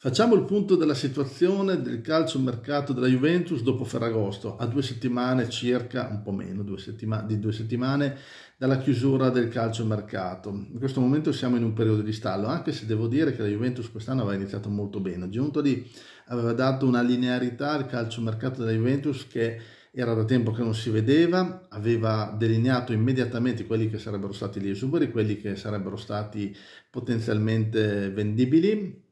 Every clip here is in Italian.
Facciamo il punto della situazione del calcio mercato della Juventus dopo Ferragosto, a due settimane circa, un po' meno due di due settimane, dalla chiusura del calcio mercato. In questo momento siamo in un periodo di stallo, anche se devo dire che la Juventus quest'anno aveva iniziato molto bene. Giuntoli aveva dato una linearità al calcio mercato della Juventus che era da tempo che non si vedeva, aveva delineato immediatamente quelli che sarebbero stati gli esuberi, quelli che sarebbero stati potenzialmente vendibili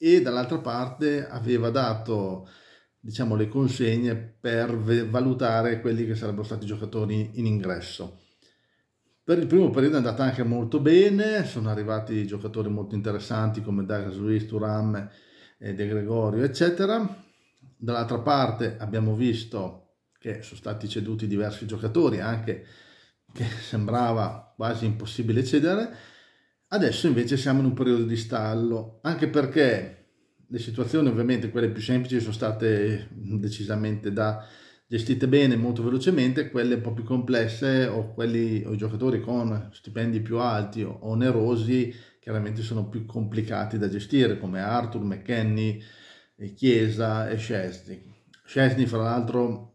e dall'altra parte aveva dato diciamo, le consegne per valutare quelli che sarebbero stati i giocatori in ingresso. Per il primo periodo è andata anche molto bene, sono arrivati giocatori molto interessanti come Douglas Luis, Turam, De Gregorio, eccetera. Dall'altra parte abbiamo visto che sono stati ceduti diversi giocatori, anche che sembrava quasi impossibile cedere, Adesso invece siamo in un periodo di stallo, anche perché le situazioni ovviamente quelle più semplici sono state decisamente da gestite bene molto velocemente, quelle un po' più complesse o, quelli, o i giocatori con stipendi più alti o onerosi chiaramente sono più complicati da gestire come Arthur, McKenny, Chiesa e Scesni. Scesni fra l'altro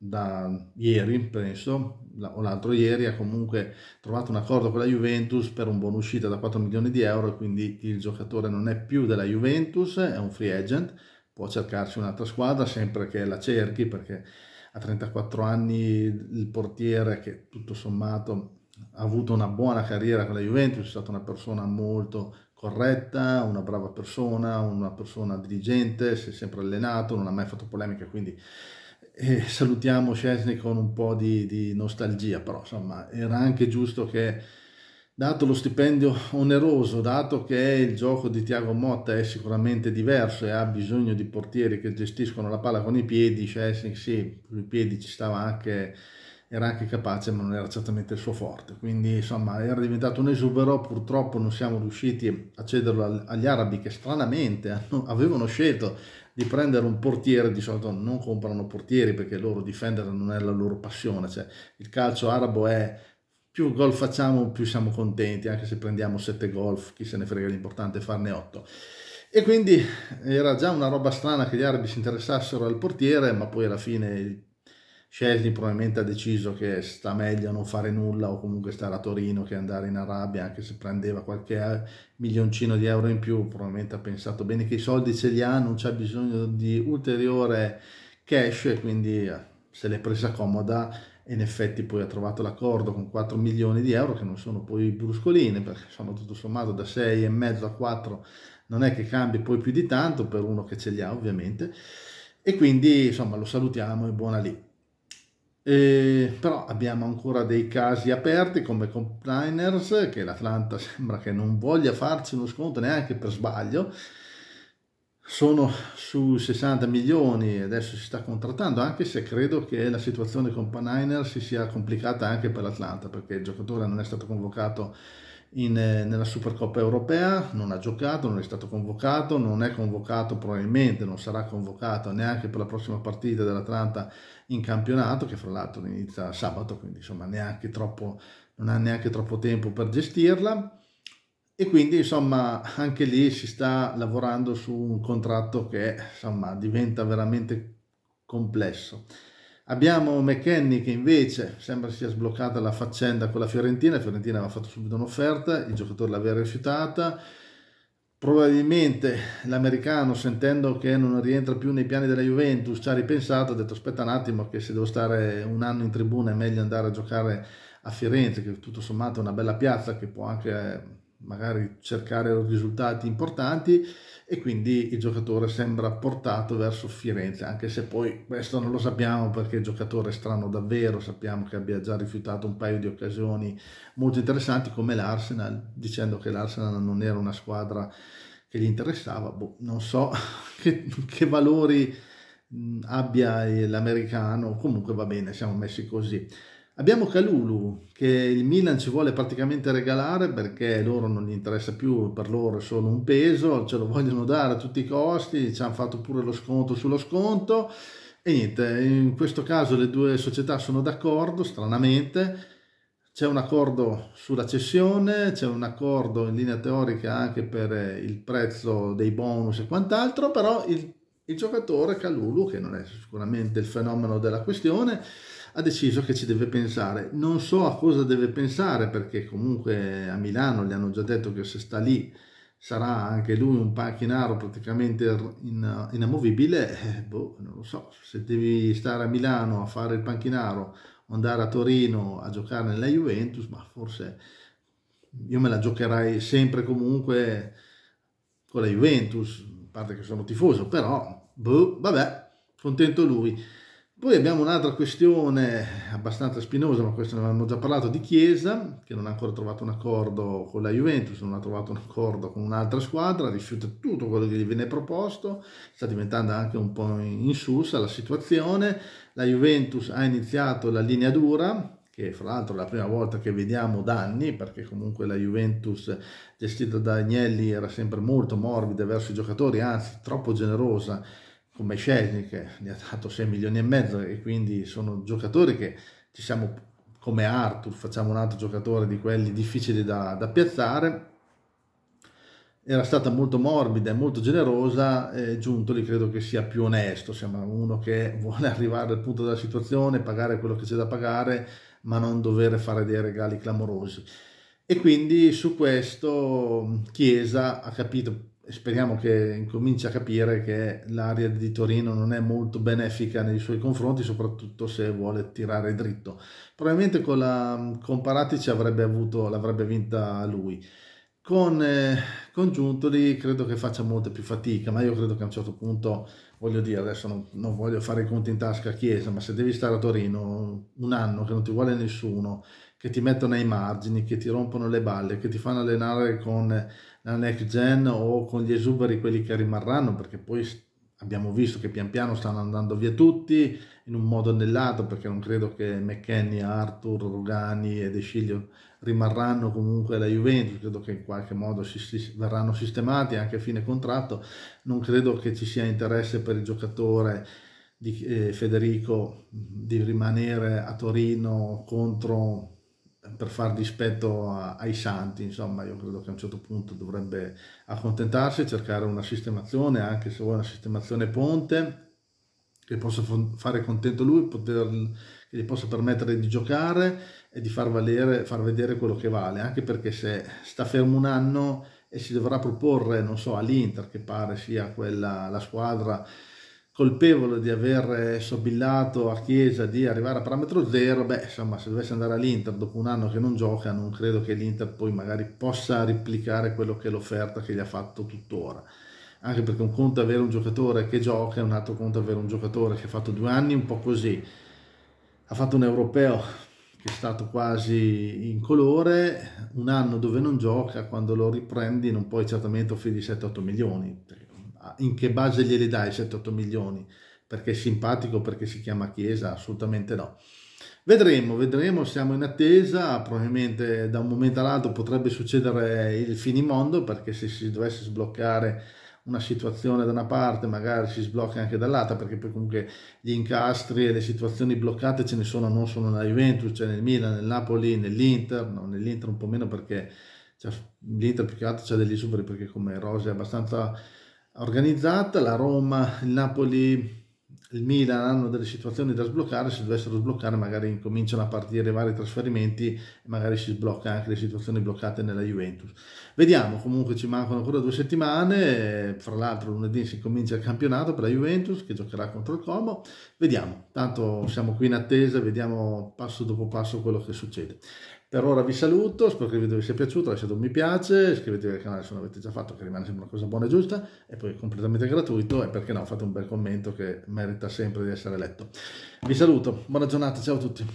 da ieri, penso, o l'altro ieri, ha comunque trovato un accordo con la Juventus per un buon uscita da 4 milioni di euro, quindi il giocatore non è più della Juventus, è un free agent, può cercarsi un'altra squadra sempre che la cerchi, perché a 34 anni il portiere che tutto sommato ha avuto una buona carriera con la Juventus, è stata una persona molto corretta, una brava persona, una persona diligente, si è sempre allenato, non ha mai fatto polemiche, quindi e salutiamo Scesni con un po' di, di, nostalgia, però insomma era anche giusto che, dato lo stipendio oneroso, dato che il gioco di Tiago Motta è sicuramente diverso e ha bisogno di portieri che gestiscono la palla con i piedi, Scesni sì, con i piedi ci stava anche era anche capace ma non era certamente il suo forte, quindi insomma era diventato un esubero, purtroppo non siamo riusciti a cederlo agli arabi che stranamente avevano scelto di prendere un portiere, di solito non comprano portieri perché loro difendere non è la loro passione, cioè il calcio arabo è più gol facciamo più siamo contenti, anche se prendiamo 7 gol, chi se ne frega, l'importante è farne 8 e quindi era già una roba strana che gli arabi si interessassero al portiere, ma poi alla fine Scelti probabilmente ha deciso che sta meglio non fare nulla o comunque stare a Torino che andare in Arabia, anche se prendeva qualche eh, milioncino di euro in più, probabilmente ha pensato bene che i soldi ce li ha, non c'è bisogno di ulteriore cash e quindi eh, se l'è presa comoda e in effetti poi ha trovato l'accordo con 4 milioni di euro che non sono poi bruscoline perché sono tutto sommato da 6 e mezzo a 4 non è che cambi poi più di tanto per uno che ce li ha ovviamente e quindi insomma lo salutiamo e buona lì. Eh, però abbiamo ancora dei casi aperti come Complainers, che l'Atlanta sembra che non voglia farci uno sconto neanche per sbaglio. Sono su 60 milioni, e adesso si sta contrattando, anche se credo che la situazione con Paniner si sia complicata anche per l'Atlanta, perché il giocatore non è stato convocato in, eh, nella Supercoppa europea, non ha giocato, non è stato convocato, non è convocato probabilmente, non sarà convocato neanche per la prossima partita dell'Atlanta in campionato, che fra l'altro inizia sabato, quindi insomma neanche troppo, non ha neanche troppo tempo per gestirla. E quindi insomma anche lì si sta lavorando su un contratto che insomma diventa veramente complesso. Abbiamo McKenny che invece sembra sia sbloccata la faccenda con la Fiorentina, la Fiorentina aveva fatto subito un'offerta, il giocatore l'aveva rifiutata, probabilmente l'americano sentendo che non rientra più nei piani della Juventus ci ha ripensato, ha detto aspetta un attimo che se devo stare un anno in tribuna è meglio andare a giocare a Firenze che tutto sommato è una bella piazza che può anche magari cercare risultati importanti e quindi il giocatore sembra portato verso Firenze, anche se poi questo non lo sappiamo perché il giocatore è strano davvero, sappiamo che abbia già rifiutato un paio di occasioni molto interessanti come l'Arsenal, dicendo che l'Arsenal non era una squadra che gli interessava, boh, non so che, che valori abbia eh, l'americano, comunque va bene, siamo messi così. Abbiamo Calulu che il Milan ci vuole praticamente regalare perché loro non gli interessa più, per loro è solo un peso, ce lo vogliono dare a tutti i costi, ci hanno fatto pure lo sconto sullo sconto e niente, in questo caso le due società sono d'accordo, stranamente, c'è un accordo sulla cessione, c'è un accordo in linea teorica anche per eh, il prezzo dei bonus e quant'altro, però il, il giocatore Calulu, che non è sicuramente il fenomeno della questione, ha deciso che ci deve pensare. Non so a cosa deve pensare perché comunque a Milano gli hanno già detto che se sta lì sarà anche lui un panchinaro praticamente in, inamovibile, eh, boh, non lo so, se devi stare a Milano a fare il panchinaro o andare a Torino a giocare nella Juventus, ma forse io me la giocherai sempre comunque con la Juventus, a parte che sono tifoso, però boh, vabbè, contento lui. Poi abbiamo un'altra questione abbastanza spinosa, ma questo ne avevamo già parlato, di Chiesa, che non ha ancora trovato un accordo con la Juventus, non ha trovato un accordo con un'altra squadra, rifiuta tutto quello che gli viene proposto, sta diventando anche un po' insulsa la situazione, la Juventus ha iniziato la linea dura, che fra l'altro è la prima volta che vediamo da anni, perché comunque la Juventus gestita da Agnelli era sempre molto morbida verso i giocatori, anzi troppo generosa, come Scelnic ne ha dato 6 milioni e mezzo e quindi sono giocatori che ci siamo come Arthur, facciamo un altro giocatore di quelli difficili da, da piazzare. Era stata molto morbida e molto generosa, eh, Giuntoli credo che sia più onesto, siamo uno che vuole arrivare al punto della situazione, pagare quello che c'è da pagare, ma non dover fare dei regali clamorosi. E quindi su questo Chiesa ha capito speriamo che incominci a capire che l'area di Torino non è molto benefica nei suoi confronti, soprattutto se vuole tirare dritto. Probabilmente con la mm, Comparati ci avrebbe avuto, l'avrebbe vinta lui. Con eh, Congiuntoli credo che faccia molta più fatica, ma io credo che a un certo punto, voglio dire, adesso non, non voglio fare i conti in tasca a Chiesa, ma se devi stare a Torino un anno che non ti vuole nessuno, che ti mettono ai margini, che ti rompono le balle, che ti fanno allenare con la next gen o con gli esuberi quelli che rimarranno, perché poi abbiamo visto che pian piano stanno andando via tutti in un modo o nell'altro, perché non credo che McKenny, Arthur, Rogani e De Sciglio rimarranno comunque alla Juventus, credo che in qualche modo si, si, verranno sistemati anche a fine contratto, non credo che ci sia interesse per il giocatore di eh, Federico di rimanere a Torino contro per far dispetto a, ai santi, insomma, io credo che a un certo punto dovrebbe accontentarsi, cercare una sistemazione, anche se vuole una sistemazione ponte, che possa fare contento lui, poter, che gli possa permettere di giocare e di far, valere, far vedere quello che vale, anche perché se sta fermo un anno e si dovrà proporre, non so, all'Inter, che pare sia quella, la squadra colpevole di aver sobillato a Chiesa di arrivare a parametro zero, beh insomma se dovesse andare all'Inter dopo un anno che non gioca non credo che l'Inter poi magari possa replicare quello che è l'offerta che gli ha fatto tuttora. Anche perché un conto è avere un giocatore che gioca e un altro conto è avere un giocatore che ha fatto due anni un po' così. Ha fatto un europeo che è stato quasi in colore, un anno dove non gioca, quando lo riprendi non puoi certamente offrire 7-8 milioni, in che base glieli dai 7-8 milioni? Perché è simpatico, perché si chiama Chiesa? Assolutamente no. Vedremo, vedremo, siamo in attesa, probabilmente da un momento all'altro potrebbe succedere il finimondo perché se si dovesse sbloccare una situazione da una parte magari si sblocca anche dall'altra perché poi comunque gli incastri e le situazioni bloccate ce ne sono non solo nella Juventus, c'è cioè nel Milan, nel Napoli, nell'Inter, no, nell'Inter un po' meno perché l'Inter più che altro c'è degli esuberi perché come Rose è abbastanza organizzata, la Roma, il Napoli, il Milan hanno delle situazioni da sbloccare, se dovessero sbloccare magari cominciano a partire vari trasferimenti e magari si sblocca anche le situazioni bloccate nella Juventus. Vediamo, comunque ci mancano ancora due settimane, fra l'altro lunedì si comincia il campionato per la Juventus che giocherà contro il Como, vediamo, tanto siamo qui in attesa, vediamo passo dopo passo quello che succede. Per ora vi saluto, spero che il video vi sia piaciuto, lasciate un mi piace, iscrivetevi al canale se non l'avete già fatto, che rimane sempre una cosa buona e giusta, e poi è completamente gratuito, e perché no, fate un bel commento che merita sempre di essere letto. Vi saluto, buona giornata, ciao a tutti.